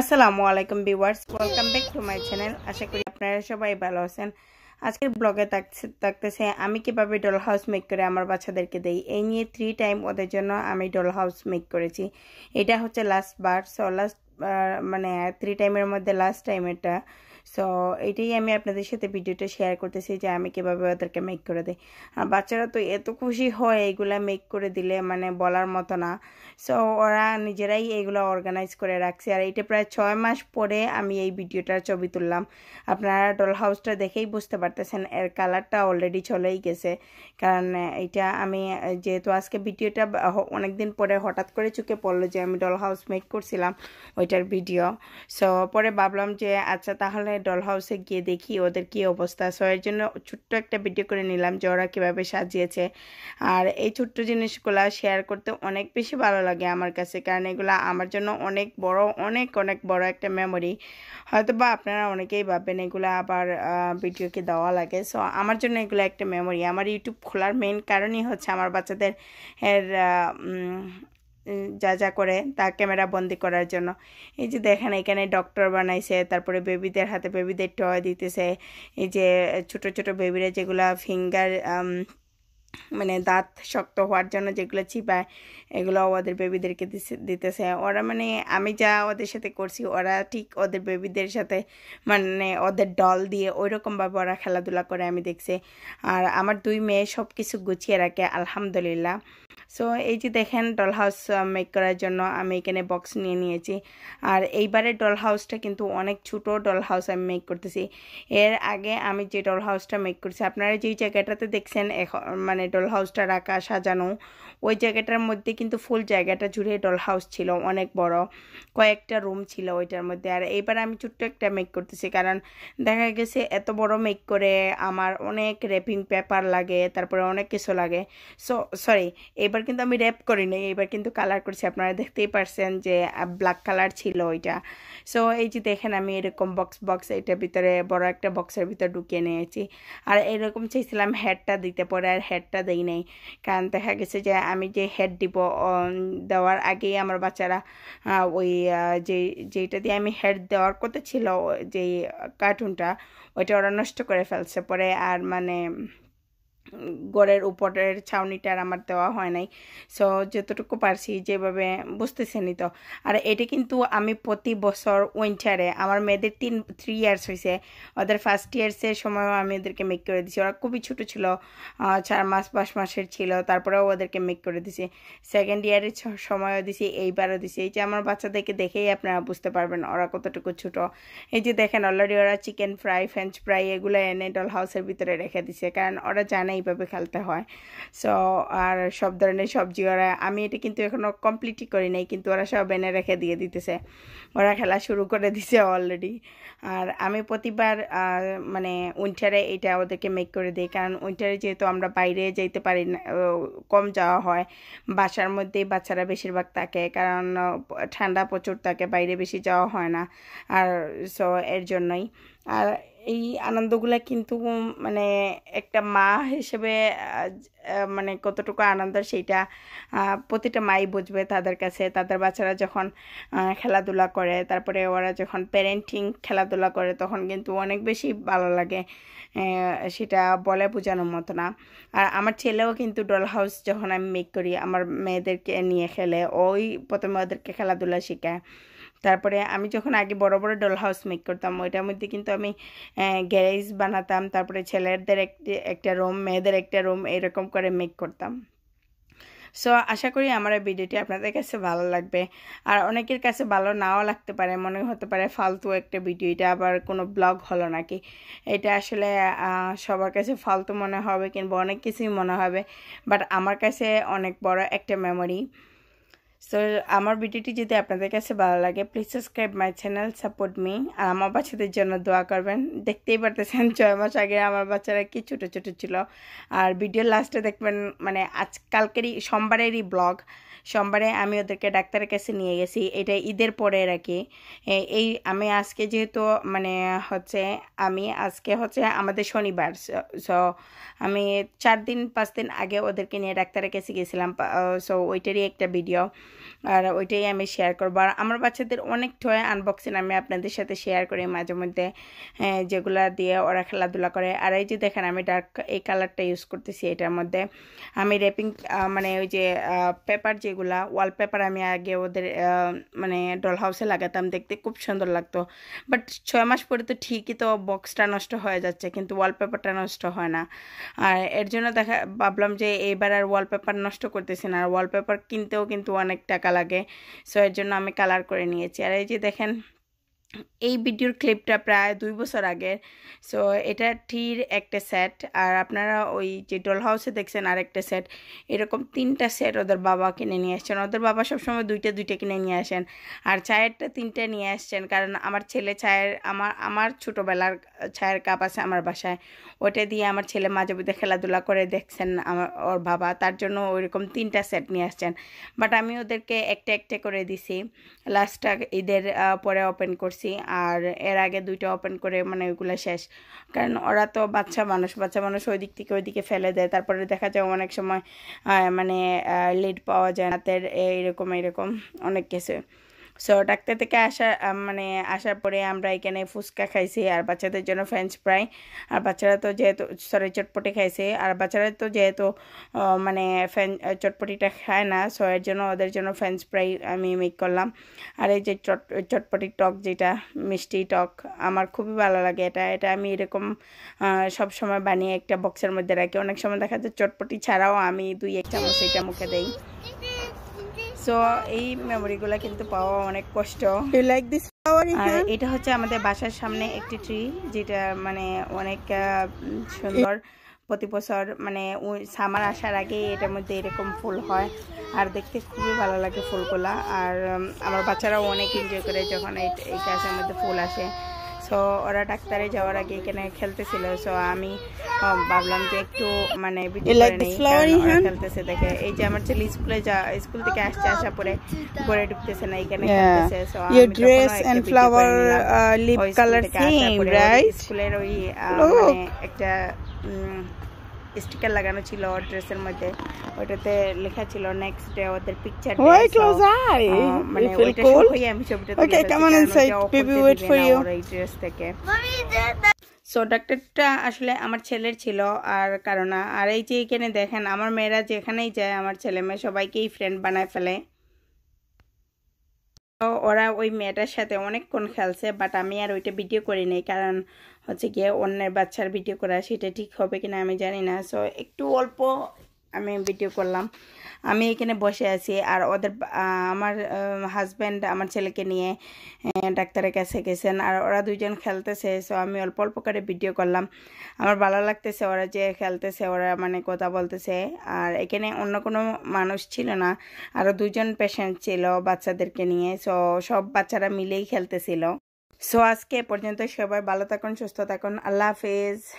আসসালামু আলাইকুম viewers welcome back to my channel আশা করি আপনারা সবাই ভালো আছেন আজকের ব্লগে থাকতেছে আমি কিভাবে ডল হাউস মেক করে আমার বাচ্চাদেরকে দেই এই নিয়ে থ্রি টাইম ওদের জন্য আমি ডল হাউস মেক করেছি এটা হচ্ছে লাস্ট বার সো লাস্ট মানে থ্রি টাইমের মধ্যে লাস্ট টাইম এটা সো এটাই আমি আপনাদের সাথে ভিডিওটা শেয়ার করতেছি যে আমি কীভাবে ওদেরকে মেক করে দিই বাচ্চারা তো এত খুশি হয় এইগুলা মেক করে দিলে মানে বলার মতো না সো ওরা নিজেরাই এগুলো অর্গানাইজ করে রাখছে আর এটা প্রায় ছয় মাস পরে আমি এই ভিডিওটার ছবি তুললাম আপনারা ডল হাউসটা দেখেই বুঝতে পারতেছেন এর কালারটা অলরেডি চলেই গেছে কারণ এটা আমি যেহেতু আজকে ভিডিওটা অনেকদিন পরে হঠাৎ করে চুকে পড়লো যে আমি ডল হাউস মেক করছিলাম ওইটার ভিডিও সো পরে ভাবলাম যে আচ্ছা তাহলে ওখানে ডল হাউসে গিয়ে দেখি ওদের কি অবস্থা সো এর জন্য ছোট্ট একটা ভিডিও করে নিলাম যে ওরা কীভাবে সাজিয়েছে আর এই ছোট্ট জিনিসগুলা শেয়ার করতে অনেক বেশি ভালো লাগে আমার কাছে কারণ এগুলো আমার জন্য অনেক বড় অনেক অনেক বড় একটা মেমোরি হয়তো বা আপনারা অনেকেই ভাববেন এগুলো আবার ভিডিওকে দেওয়া লাগে সো আমার জন্য এগুলো একটা মেমোরি আমার ইউটিউব খোলার মেন কারণই হচ্ছে আমার বাচ্চাদের এর যা যা করে তা ক্যামেরা বন্দি করার জন্য এই যে দেখেন এখানে ডক্টর বানাইছে তারপরে বেবিদের হাতে বেবিদের টয় দিতেছে এই যে ছোট ছোট বেবিরা যেগুলা ফিঙ্গার মানে দাঁত শক্ত হওয়ার জন্য যেগুলো চিপায় এগুলো ওদের বেবিদেরকে দিতেছে ওরা মানে আমি যা ওদের সাথে করছি ওরা ঠিক ওদের বেবিদের সাথে মানে ওদের ডল দিয়ে ওই রকমভাবে ওরা খেলাধুলা করে আমি দেখছি আর আমার দুই মেয়ে সব কিছু গুছিয়ে রাখে আলহামদুলিল্লাহ সো এই যে দেখেন ডল হাউস মেক করার জন্য আমি এখানে বক্স নিয়ে নিয়েছি আর এইবারে ডল হাউসটা কিন্তু অনেক ছোট ডল হাউস আমি মেক করতেছি এর আগে আমি যে ডল হাউসটা মেক করছি আপনারা যেই জায়গাটাতে দেখছেন এখন মানে মানে ডল হাউসটা রাখা সাজানো ওই জায়গাটার মধ্যে কিন্তু ফুল জায়গাটা জুড়ে ডল হাউস ছিল অনেক বড় কয়েকটা রুম ছিল ওইটার মধ্যে আর এইবার আমি ছোট্ট একটা মেক করতেছি কারণ দেখা গেছে এত বড় মেক করে আমার অনেক র্যাপিং পেপার লাগে তারপরে অনেক কিছু লাগে সো সরি এবার কিন্তু আমি র্যাপ করি নাই এবার কিন্তু কালার করছি আপনারা দেখতেই পারছেন যে ব্ল্যাক কালার ছিল ওইটা সো এই যে দেখেন আমি এরকম বক্স বক্স এটার ভিতরে বড় একটা বক্সের ভিতরে ঢুকিয়ে নিয়েছি আর এরকম চাইছিলাম হেডটা দিতে পরে আর হেড একটা দেই নাই কারণ দেখা গেছে যে আমি যে হেড দিব দেওয়ার আগেই আমার বাচ্চারা ওই যে যেটা দিয়ে আমি হেড দেওয়ার কথা ছিল যে কার্টুনটা ওইটা ওরা নষ্ট করে ফেলছে পরে আর মানে গড়ের উপরের ছাউনিটা আর আমার দেওয়া হয় নাই সো যতটুকু পারছি যেভাবে নি তো আর এটা কিন্তু আমি প্রতি বছর উইন্টারে আমার মেয়েদের তিন থ্রি ইয়ার্স হয়েছে ওদের ফার্স্ট ইয়ার্সের সময় আমি ওদেরকে মেক করে দিছি ওরা খুবই ছোটো ছিল চার মাস পাঁচ মাসের ছিল তারপরেও ওদেরকে মেক করে দিছি সেকেন্ড ইয়ারের সময়ও দিছি এইবারও দিছি এই যে আমার বাচ্চাদেরকে দেখেই আপনারা বুঝতে পারবেন ওরা কতটুকু ছোট এই যে দেখেন অলরেডি ওরা চিকেন ফ্রাই ফ্রেঞ্চ ফ্রাই এগুলো এনে ডল হাউসের ভিতরে রেখে দিছে কারণ ওরা জানে মানে এইভাবে খেলতে হয় সো আর সব ধরনের সবজি ওরা আমি এটা কিন্তু এখনও কমপ্লিটই করি নাই কিন্তু ওরা সব এনে রেখে দিয়ে দিতেছে ওরা খেলা শুরু করে দিছে অলরেডি আর আমি প্রতিবার মানে উইন্টারে এটা ওদেরকে মেক করে দিই কারণ উইন্টারে যেহেতু আমরা বাইরে যেতে পারি না কম যাওয়া হয় বাসার মধ্যেই বাচ্চারা বেশিরভাগ থাকে কারণ ঠান্ডা প্রচুর থাকে বাইরে বেশি যাওয়া হয় না আর সো এর জন্যই আর এই আনন্দগুলা কিন্তু মানে একটা মা হিসেবে মানে কতটুকু আনন্দ সেইটা প্রতিটা মাই বুঝবে তাদের কাছে তাদের বাচ্চারা যখন খেলাধুলা করে তারপরে ওরা যখন প্যারেন্টিং খেলাধুলা করে তখন কিন্তু অনেক বেশি ভালো লাগে সেটা বলে বোঝানোর মতো না আর আমার ছেলেও কিন্তু ডল হাউস যখন আমি মেক করি আমার মেয়েদেরকে নিয়ে খেলে ওই প্রথমে ওদেরকে খেলাধুলা শেখায় তারপরে আমি যখন আগে বড় বড় ডল হাউস মেক করতাম ওইটার মধ্যে কিন্তু আমি গ্যারেজ বানাতাম তারপরে ছেলেদের একটি একটা রুম মেয়েদের একটা রুম এরকম করে মেক করতাম সো আশা করি আমার এই ভিডিওটি আপনাদের কাছে ভালো লাগবে আর অনেকের কাছে ভালো নাও লাগতে পারে মনে হতে পারে ফালতু একটা ভিডিও এটা আবার কোনো ব্লগ হলো নাকি এটা আসলে সবার কাছে ফালতু মনে হবে কিংবা অনেক কিছুই মনে হবে বাট আমার কাছে অনেক বড় একটা মেমোরি সো আমার ভিডিওটি যদি আপনাদের কাছে ভালো লাগে please subscribe my channel support me আর আমার বাচ্চাদের জন্য দোয়া করবেন দেখতেই পারতেছেন ছয় মাস আগে আমার বাচ্চারা কি ছোটো ছোটো ছিল আর ভিডিও লাস্টে দেখবেন মানে আজ কালকেরই সোমবারেরই ব্লগ সোমবারে আমি ওদেরকে ডাক্তারের কাছে নিয়ে গেছি এটা ঈদের পরে আর কি এই আমি আজকে যেহেতু মানে হচ্ছে আমি আজকে হচ্ছে আমাদের শনিবার সো আমি চার দিন পাঁচ দিন আগে ওদেরকে নিয়ে ডাক্তারের কাছে গেছিলাম সো ওইটারই একটা ভিডিও আর ওইটাই আমি শেয়ার করবো আর আমার বাচ্চাদের অনেক ঠয় আনবক্সিং আমি আপনাদের সাথে শেয়ার করি মাঝে মধ্যে যেগুলা দিয়ে ওরা খেলাধুলা করে আর এই যে দেখেন আমি ডার্ক এই কালারটা ইউজ করতেছি এটার মধ্যে আমি র্যাপিং মানে ওই যে পেপার যে এগুলা ওয়ালপেপার আমি আগে ওদের মানে ডল হাউসে লাগাতাম দেখতে খুব সুন্দর লাগতো বাট ছয় মাস পরে তো ঠিকই তো বক্সটা নষ্ট হয়ে যাচ্ছে কিন্তু ওয়ালপেপারটা নষ্ট হয় না আর এর জন্য দেখা ভাবলাম যে এবার আর ওয়ালপেপার নষ্ট করতেছি না আর ওয়ালপেপার কিনতেও কিন্তু অনেক টাকা লাগে সো এর জন্য আমি কালার করে নিয়েছি আর এই যে দেখেন এই ভিডিওর ক্লিপটা প্রায় দুই বছর আগের সো এটা টির একটা সেট আর আপনারা ওই যে ডল হাউসে দেখছেন আর একটা সেট এরকম তিনটা সেট ওদের বাবা কিনে নিয়ে আসছেন ওদের বাবা সবসময় দুইটা দুইটা কিনে নিয়ে আসেন আর চায়েরটা তিনটা নিয়ে আসছেন কারণ আমার ছেলে চায়ের আমার আমার ছোটোবেলার চায়ের কাপ আছে আমার বাসায় ওটা দিয়ে আমার ছেলে মাঝে মধ্যে খেলাধুলা করে দেখছেন আমার ওর বাবা তার জন্য ওইরকম তিনটা সেট নিয়ে আসছেন বাট আমি ওদেরকে একটা একটা করে দিছি লাস্টটা ঈদের পরে ওপেন করছি করছি আর এর আগে দুইটা ওপেন করে মানে ওইগুলো শেষ কারণ ওরা তো বাচ্চা মানুষ বাচ্চা মানুষ ওই দিক থেকে দিকে ফেলে দেয় তারপরে দেখা যায় অনেক সময় মানে লিড পাওয়া যায় হাতের এইরকম এইরকম অনেক কিছু সো ডাক্তার থেকে আসা মানে আসার পরে আমরা এখানে ফুচকা খাইছি আর বাচ্চাদের জন্য ফ্রেঞ্চ ফ্রাই আর বাচ্চারা তো যেহেতু সরি চটপটি খাইছে আর বাচ্চারা তো যেহেতু মানে ফ্রেঞ্চ চটপটিটা খায় না সো এর জন্য ওদের জন্য ফ্রেঞ্চ ফ্রাই আমি মেক করলাম আর এই যে চট চটপটি টক যেটা মিষ্টি টক আমার খুবই ভালো লাগে এটা এটা আমি এরকম সব সময় বানিয়ে একটা বক্সের মধ্যে রাখি অনেক সময় দেখা যায় চটপটি ছাড়াও আমি দুই এক চামচ এটা মুখে দেই সো এই মেমোরিগুলো কিন্তু পাওয়া অনেক কষ্ট আর এটা হচ্ছে আমাদের বাসার সামনে একটি ট্রি যেটা মানে অনেক সুন্দর প্রতি বছর মানে সামার আসার আগে এটার মধ্যে এরকম ফুল হয় আর দেখতে খুবই ভালো লাগে ফুলগুলা আর আমার বাচ্চারাও অনেক এনজয় করে যখন এই গাছের মধ্যে ফুল আসে সো ওরা ডাক্তারে যাওয়ার আগে এখানে খেলতেছিল সো আমি ভাবলাম যে একটু মানে খেলতেছে দেখে এই যে আমার ছেলে স্কুলে যা স্কুল থেকে আসছে আসা পরে ঘরে ঢুকতেছে না এখানে খেলতেছে so your dress and flower uh, lip color same right স্কুলের oh. মানে স্টিকার লাগানো ছিল ওর ড্রেসের মধ্যে ওইটাতে লেখা ছিল নেক্সট ডে ওদের পিকচার ওই ক্লোজ আই মানে ওইটা সব হই আমি ছবিটা okay come on inside baby wait for you এই ড্রেস থেকে সো ডাক্তারটা আসলে আমার ছেলের ছিল আর কারণ আর এই যে এখানে দেখেন আমার মেয়েরা যেখানেই যায় আমার ছেলে মেয়ে সবাইকেই ফ্রেন্ড বানায় ফেলে ওরা ওই মেয়েটার সাথে অনেকক্ষণ খেলছে বাট আমি আর ওইটা ভিডিও করি নাই কারণ হচ্ছে গিয়ে অন্যের বাচ্চার ভিডিও করা সেটা ঠিক হবে কিনা আমি জানি না সো একটু অল্প আমি ভিডিও করলাম আমি এখানে বসে আছি আর ওদের আমার হাজব্যান্ড আমার ছেলেকে নিয়ে ডাক্তারের কাছে গেছেন আর ওরা দুজন খেলতেছে সো আমি অল্প অল্প করে ভিডিও করলাম আমার ভালো লাগতেছে ওরা যে খেলতেছে ওরা মানে কথা বলতেছে আর এখানে অন্য কোনো মানুষ ছিল না আরও দুজন পেশেন্ট ছিল বাচ্চাদেরকে নিয়ে সো সব বাচ্চারা মিলেই খেলতেছিল So, que, por tanto, es que, bueno, con chustota con alafes.